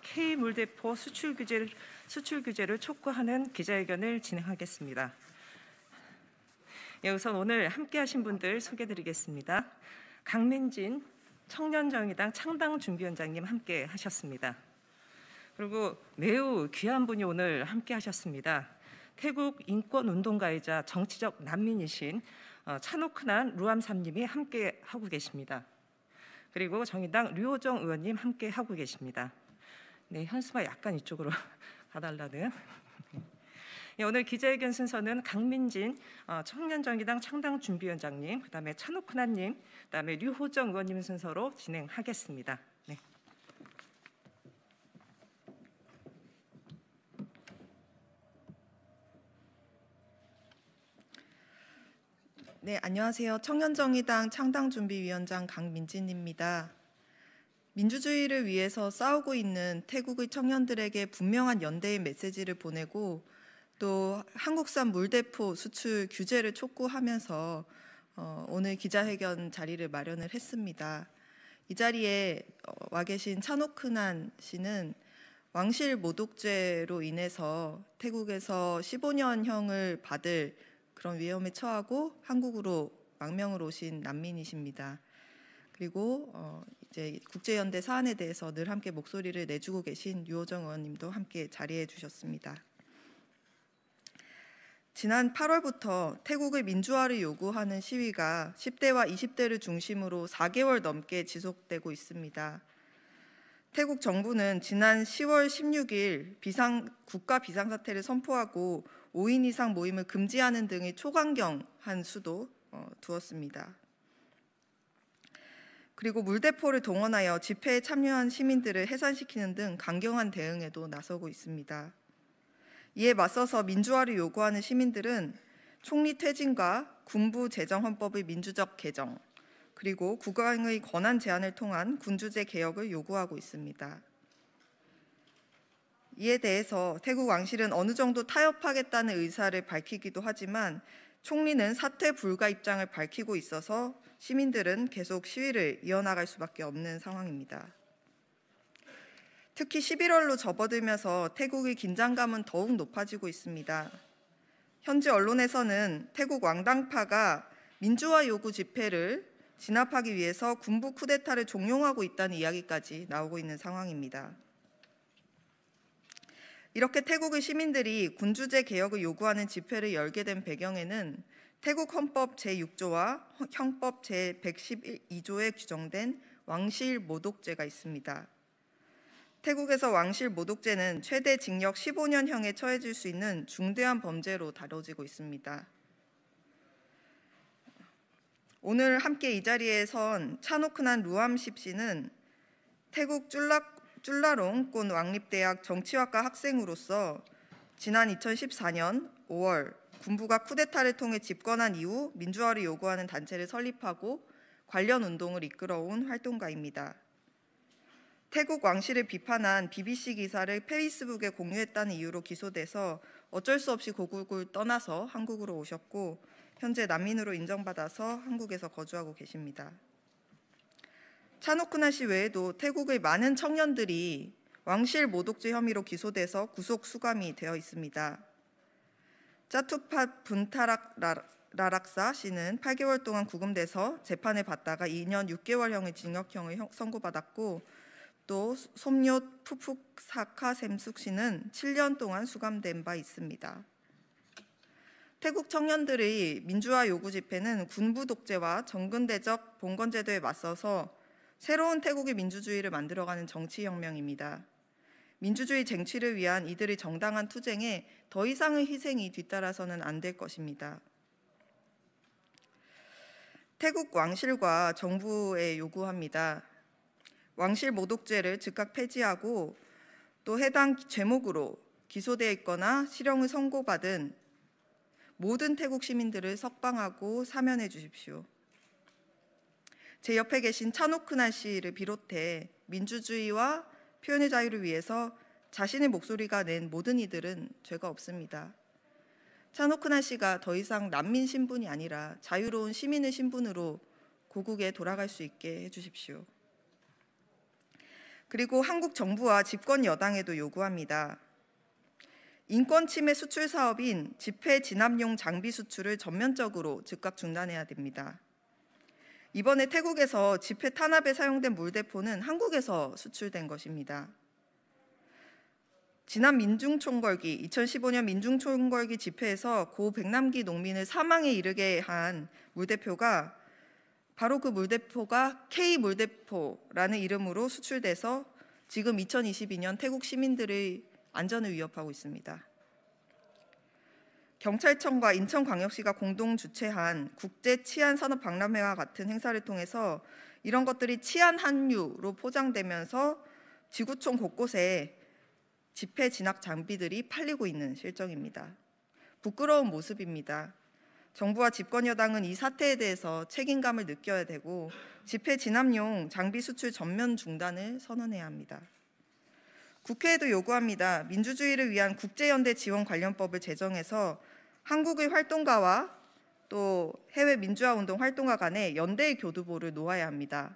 K 물대포 수출 규제를, 수출 규제를 촉구하는 기자회견을 진행하겠습니다. 예, 우선 오늘 함께하신 분들 소개드리겠습니다. 강민진 청년정의당 창당준비위원장님 함께하셨습니다. 그리고 매우 귀한 분이 오늘 함께하셨습니다. 태국 인권운동가이자 정치적 난민이신 차노크난 어, 루암삼님이 함께하고 계십니다. 그리고 정의당 류호정 의원님 함께하고 계십니다. 네, 현수막 약간 이쪽으로 가달라는. 네, 오늘 기자회견 순서는 강민진 어, 청년정의당 창당 준비위원장님, 그다음에 찬옥훈아님, 그다음에 류호정 의원님 순서로 진행하겠습니다. 네. 네, 안녕하세요. 청년정의당 창당준비위원장 강민진입니다. 민주주의를 위해서 싸우고 있는 태국의 청년들에게 분명한 연대의 메시지를 보내고 또 한국산 물대포 수출 규제를 촉구하면서 어, 오늘 기자회견 자리를 마련을 했습니다. 이 자리에 어, 와 계신 차노크난 씨는 왕실 모독죄로 인해서 태국에서 15년형을 받을 그런 위험에 처하고 한국으로 망명을 오신 난민이십니다. 그리고 어, 이제 국제연대 사안에 대해서 늘 함께 목소리를 내주고 계신 유호정 의원님도 함께 자리해 주셨습니다. 지난 8월부터 태국의 민주화를 요구하는 시위가 10대와 20대를 중심으로 4개월 넘게 지속되고 있습니다. 태국 정부는 지난 10월 16일 비상, 국가 비상사태를 선포하고 5인 이상 모임을 금지하는 등의 초강경한 수도 어, 두었습니다. 그리고 물대포를 동원하여 집회에 참여한 시민들을 해산시키는 등 강경한 대응에도 나서고 있습니다. 이에 맞서서 민주화를 요구하는 시민들은 총리 퇴진과 군부 재정 헌법의 민주적 개정, 그리고 국왕의 권한 제한을 통한 군주제 개혁을 요구하고 있습니다. 이에 대해서 태국 왕실은 어느 정도 타협하겠다는 의사를 밝히기도 하지만 총리는 사퇴 불가 입장을 밝히고 있어서 시민들은 계속 시위를 이어나갈 수밖에 없는 상황입니다. 특히 11월로 접어들면서 태국의 긴장감은 더욱 높아지고 있습니다. 현지 언론에서는 태국 왕당파가 민주화 요구 집회를 진압하기 위해서 군부 쿠데타를 종용하고 있다는 이야기까지 나오고 있는 상황입니다. 이렇게 태국의 시민들이 군주제 개혁을 요구하는 집회를 열게 된 배경에는 태국 헌법 제6조와 형법 제112조에 규정된 왕실 모독죄가 있습니다. 태국에서 왕실 모독죄는 최대 징역 15년형에 처해질 수 있는 중대한 범죄로 다뤄지고 있습니다. 오늘 함께 이 자리에 선 차노크난 루암십 씨는 태국 쭐락 쭐라롱권 왕립대학 정치학과 학생으로서 지난 2014년 5월 군부가 쿠데타를 통해 집권한 이후 민주화를 요구하는 단체를 설립하고 관련 운동을 이끌어온 활동가입니다. 태국 왕실을 비판한 BBC 기사를 페이스북에 공유했다는 이유로 기소돼서 어쩔 수 없이 고국을 떠나서 한국으로 오셨고 현재 난민으로 인정받아서 한국에서 거주하고 계십니다. 차노쿠나씨 외에도 태국의 많은 청년들이 왕실 모독죄 혐의로 기소돼서 구속 수감이 되어 있습니다. 짜투팟 분타락 라락사 씨는 8개월 동안 구금돼서 재판을 받다가 2년 6개월형의 징역형을 선고받았고 또 솜요 푸푹사카 샘숙 씨는 7년 동안 수감된 바 있습니다. 태국 청년들의 민주화 요구 집회는 군부 독재와 정근대적 봉건제도에 맞서서 새로운 태국의 민주주의를 만들어가는 정치 혁명입니다. 민주주의 쟁취를 위한 이들의 정당한 투쟁에 더 이상의 희생이 뒤따라서는 안 될 것입니다. 태국 왕실과 정부에 요구합니다. 왕실 모독죄를 즉각 폐지하고 또 해당 죄목으로 기소되어 있거나 실형을 선고받은 모든 태국 시민들을 석방하고 사면해 주십시오. 제 옆에 계신 차노크나 씨를 비롯해 민주주의와 표현의 자유를 위해서 자신의 목소리가 낸 모든 이들은 죄가 없습니다. 차노크나 씨가 더 이상 난민 신분이 아니라 자유로운 시민의 신분으로 고국에 돌아갈 수 있게 해주십시오. 그리고 한국 정부와 집권 여당에도 요구합니다. 인권 침해 수출 사업인 집회 진압용 장비 수출을 전면적으로 즉각 중단해야 됩니다. 이번에 태국에서 집회 탄압에 사용된 물대포는 한국에서 수출된 것입니다. 지난 민중총궐기 2015년 민중총궐기 집회에서 고 백남기 농민을 사망에 이르게 한 물대표가 바로 그 물대포가 K 물대포라는 이름으로 수출돼서 지금 2022년 태국 시민들의 안전을 위협하고 있습니다. 경찰청과 인천광역시가 공동 주최한 국제 치안 산업 박람회와 같은 행사를 통해서 이런 것들이 치안 한류로 포장되면서 지구촌 곳곳에 집회 진압 장비들이 팔리고 있는 실정입니다. 부끄러운 모습입니다. 정부와 집권 여당은 이 사태에 대해서 책임감을 느껴야 되고 집회 진압용 장비 수출 전면 중단을 선언해야 합니다. 국회에도 요구합니다. 민주주의를 위한 국제연대 지원 관련법을 제정해서 한국의 활동가와 또 해외 민주화 운동 활동가 간의 연대의 교두보를 놓아야 합니다.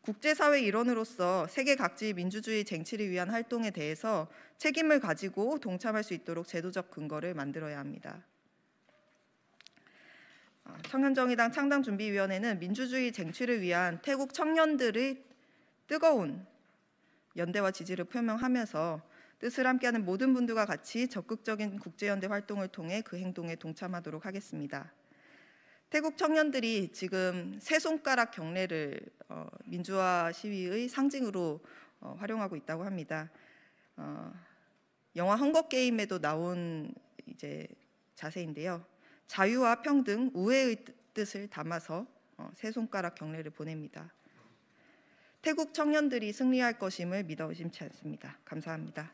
국제사회 일원으로서 세계 각지의 민주주의 쟁취를 위한 활동에 대해서 책임을 가지고 동참할 수 있도록 제도적 근거를 만들어야 합니다. 아, 청년정의당 창당준비위원회는 민주주의 쟁취를 위한 태국 청년들의 뜨거운 연대와 지지를 표명하면서 뜻을 함께하는 모든 분들과 같이 적극적인 국제연대 활동을 통해 그 행동에 동참하도록 하겠습니다. 태국 청년들이 지금 세 손가락 경례를 어, 민주화 시위의 상징으로 어, 활용하고 있다고 합니다. 어, 영화 헝거 게임에도 나온 이제 자세인데요. 자유와 평등, 우애의 뜻을 담아서 세 어, 손가락 경례를 보냅니다. 태국 청년들이 승리할 것임을 믿어 의심치 않습니다. 감사합니다.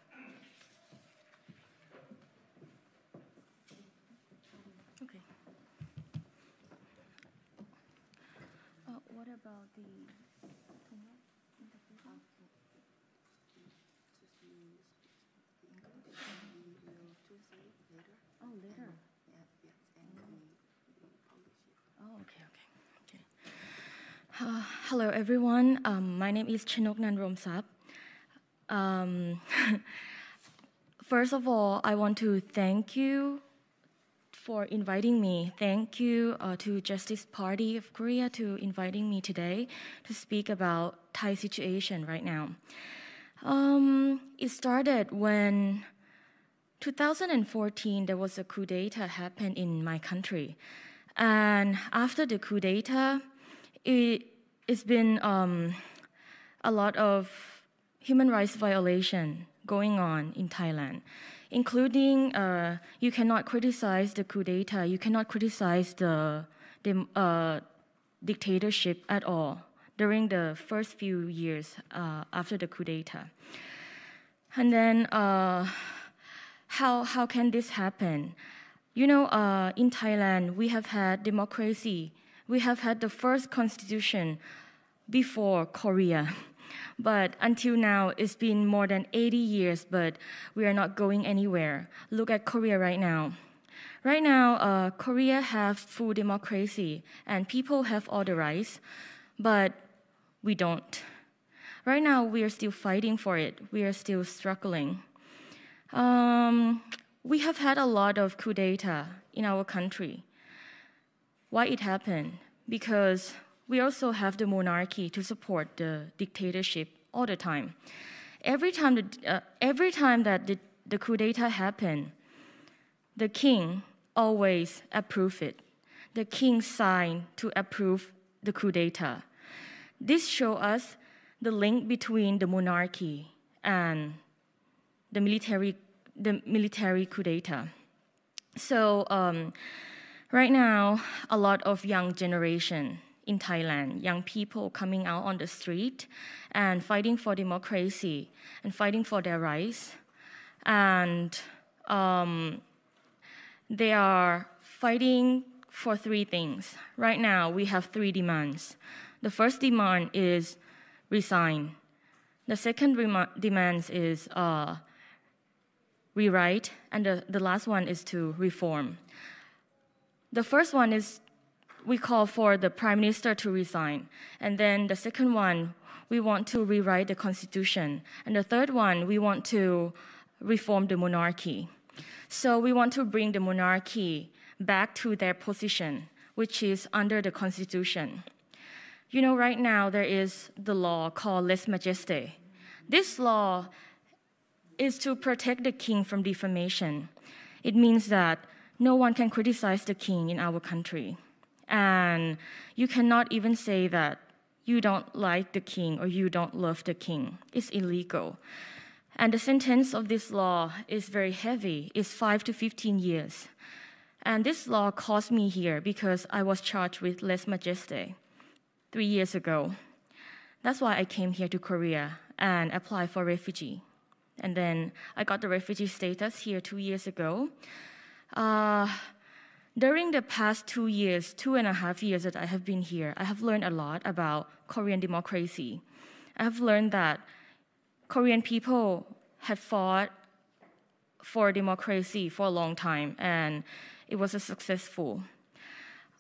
Uh, hello, everyone. Um, my name is Chenok Nanromsap. Um, first of all, I want to thank you for inviting me. Thank you uh, to Justice Party of Korea to inviting me today to speak about Thai situation right now. Um, it started when 2014 there was a coup d'etat happened in my country, and after the coup d'etat it, has been um, a lot of human rights violation going on in Thailand, including uh, you cannot criticize the coup d'etat, you cannot criticize the, the uh, dictatorship at all during the first few years uh, after the coup d'etat. And then, uh, how, how can this happen? You know, uh, in Thailand, we have had democracy we have had the first constitution before Korea. But until now, it's been more than 80 years, but we are not going anywhere. Look at Korea right now. Right now, uh, Korea have full democracy and people have all the rights, but we don't. Right now, we are still fighting for it. We are still struggling. Um, we have had a lot of coup d'etat in our country. Why it happened? Because we also have the monarchy to support the dictatorship all the time. Every time, the, uh, every time that the, the coup d'etat happened, the king always approved it. The king signed to approve the coup d'etat. This shows us the link between the monarchy and the military, the military coup d'etat. So um, Right now, a lot of young generation in Thailand, young people coming out on the street and fighting for democracy and fighting for their rights. And um, they are fighting for three things. Right now, we have three demands. The first demand is resign. The second demand is uh, rewrite. And the, the last one is to reform. The first one is we call for the prime minister to resign. And then the second one, we want to rewrite the constitution. And the third one, we want to reform the monarchy. So we want to bring the monarchy back to their position, which is under the constitution. You know, right now there is the law called Les Majestés. This law is to protect the king from defamation. It means that no one can criticize the king in our country. And you cannot even say that you don't like the king or you don't love the king. It's illegal. And the sentence of this law is very heavy, it's 5 to 15 years. And this law caused me here because I was charged with lese majeste three years ago. That's why I came here to Korea and applied for refugee. And then I got the refugee status here two years ago. Uh, during the past two years, two and a half years that I have been here, I have learned a lot about Korean democracy. I have learned that Korean people had fought for democracy for a long time, and it was successful.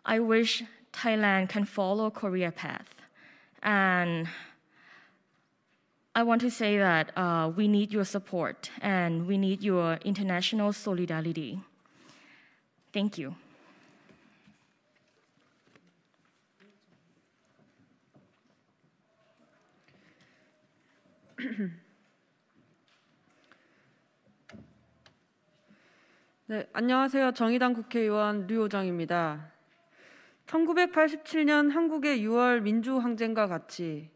I wish Thailand can follow Korea path, and I want to say that uh, we need your support and we need your international solidarity. Thank you. 네, 안녕하세요. 정의당 국회의원 류호정입니다. 1987년 한국의 6월 민주항쟁과 같이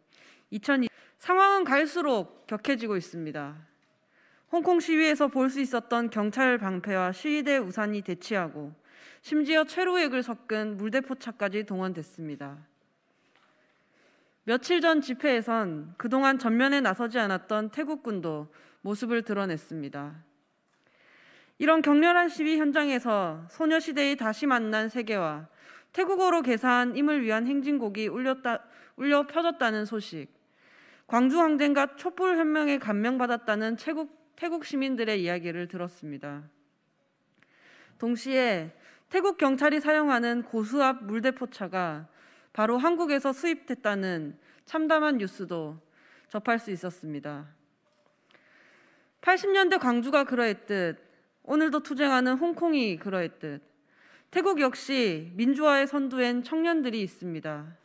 2002 상황은 갈수록 격해지고 있습니다. 홍콩 시위에서 볼 수 있었던 경찰 방패와 시위대 우산이 대치하고 심지어 최루액을 섞은 물대포차까지 동원됐습니다. 며칠 전 집회에선 그동안 전면에 나서지 않았던 태국군도 모습을 드러냈습니다. 이런 격렬한 시위 현장에서 소녀시대의 다시 만난 세계와 태국어로 개사한 임을 위한 행진곡이 울렸다, 울려 펴졌다는 소식, 광주 항쟁과 촛불 혁명에 감명받았다는 태국, 태국 시민들의 이야기를 들었습니다. 동시에 태국 경찰이 사용하는 고수압 물대포차가 바로 한국에서 수입됐다는 참담한 뉴스도 접할 수 있었습니다. 80년대 광주가 그러했듯 오늘도 투쟁하는 홍콩이 그러했듯 태국 역시 민주화의 선두엔 청년들이 있습니다.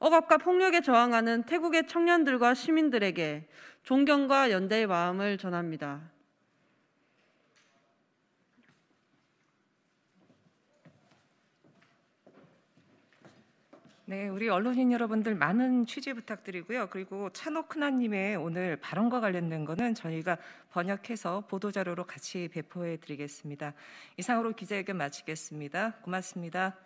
억압과 폭력에 저항하는 태국의 청년들과 시민들에게 존경과 연대의 마음을 전합니다. 네, 우리 언론인 여러분들 많은 취재 부탁드리고요. 그리고 찬호크나님의 오늘 발언과 관련된 거는 저희가 번역해서 보도자료로 같이 배포해 드리겠습니다. 이상으로 기자회견 마치겠습니다. 고맙습니다.